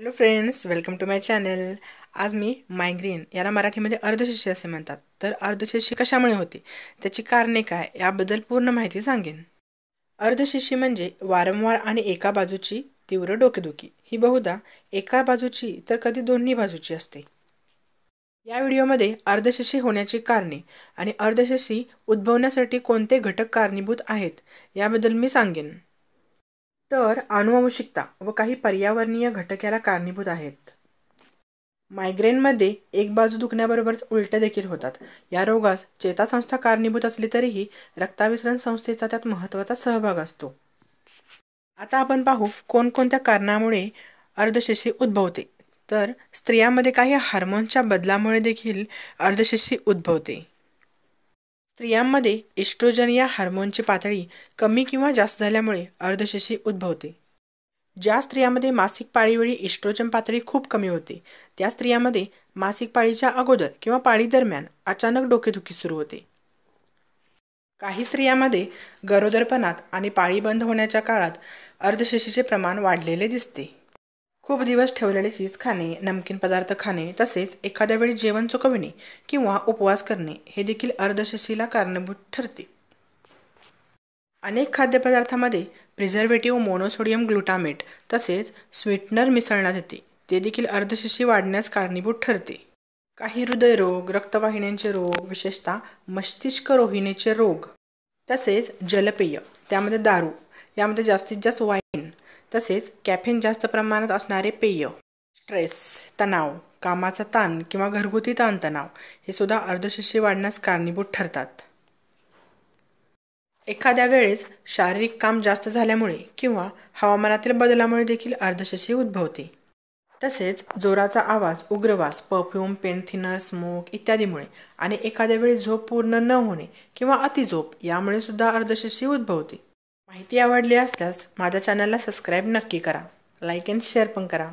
hello friends welcome to my channel आज मी migraine याला मराठीमध्ये अर्धशिशी असे म्हणतात तर अर्धशिशी कशामुळे होते त्याची कारणे काय याबद्दल पूर्ण माहिती सांगेन अर्धशिशी म्हणजे वारंवार आणि एका बाजूची तीव्र डोकेदुखी ही बहुधा एका बाजूची तर कधी दोन्ही बाजूची असते या व्हिडिओमध्ये अर्धशिशी होण्याची कारणे आणि अर्धशिशी उद्भवण्यासाठी कोणते घटक कारणीभूत आहेत याबद्दल मी सांगेन तर आनुवंशिकता व काही पर्यावरणीय घटक याला कारणीभूत आहेत मायग्रेनमध्ये एक बाजू दुखण्याबरोबरच उलट्या देखील होतात या रोगास चेतासंस्था कारणीभूत असली तरीही रक्ताभिसरण संस्थेचा त्यात महत्त्वाचा सहभाग असतो आता आपण पाहू कोणकोणत्या कारणामुळे अर्धशिशी उद्भवते तर स्त्रियांमध्ये काही हार्मोनच्या बदलामुळे देखील अर्धशिशी उद्भवते स्त्रियांमध्ये इस्ट्रोजन या हार्मोनची पातळी कमी किंवा जास्त झाल्यामुळे अर्धशशी उद्भवते ज्या स्त्रियांमध्ये मासिक पाळीवेळी इस्ट्रोजन पातळी खूप कमी होते त्या स्त्रियांमध्ये मासिक पाळीच्या अगोदर किंवा पाळीदरम्यान अचानक डोकेदुखी सुरू होते काही स्त्रियांमध्ये गरोदरपणात आणि पाळी बंद होण्याच्या काळात अर्धशशीचे प्रमाण वाढलेले दिसते खूप दिवस ठेवलेले चीज खाणे नमकीन पदार्थ खाणे तसेच एखाद्या वेळी जेवण चुकविणे किंवा उपवास करणे हे देखील अर्धशशीला कारणीभूत ठरते अनेक खाद्यपदार्थामध्ये प्रिझर्वेटिव्ह मोनोसोडियम ग्लुटामेट तसेच स्वीटनर मिसळण्यात येते ते देखील अर्धशशी वाढण्यास कारणीभूत ठरते काही हृदयरोग रक्तवाहिन्यांचे रोग विशेषतः मस्तिष्क रोहिणीचे रोग तसेच जलपेय त्यामध्ये दारू यामध्ये जास्तीत जास्त वाय तसेच कॅफेन जास्त प्रमाणात असणारे पेय स्ट्रेस तणाव कामाचा ताण किंवा घरगुती ताणतणाव हे सुद्धा अर्धशिष्य वाढण्यास कारणीभूत ठरतात एखाद्या वेळेस शारीरिक काम जास्त झाल्यामुळे किंवा हवामानातील बदलामुळे देखील अर्धशिष्य उद्भवते तसेच जोराचा आवाज उग्रवास परफ्यूम पेन थिनर स्मोक इत्यादीमुळे आणि एखाद्या वेळी झोप पूर्ण न होणे किंवा अतिझोप यामुळे सुद्धा अर्धशिष्य उद्भवते माहिती आवडली असल्यास माझ्या चॅनलला सबस्क्राईब नक्की करा लाईक अँड शेअर पण करा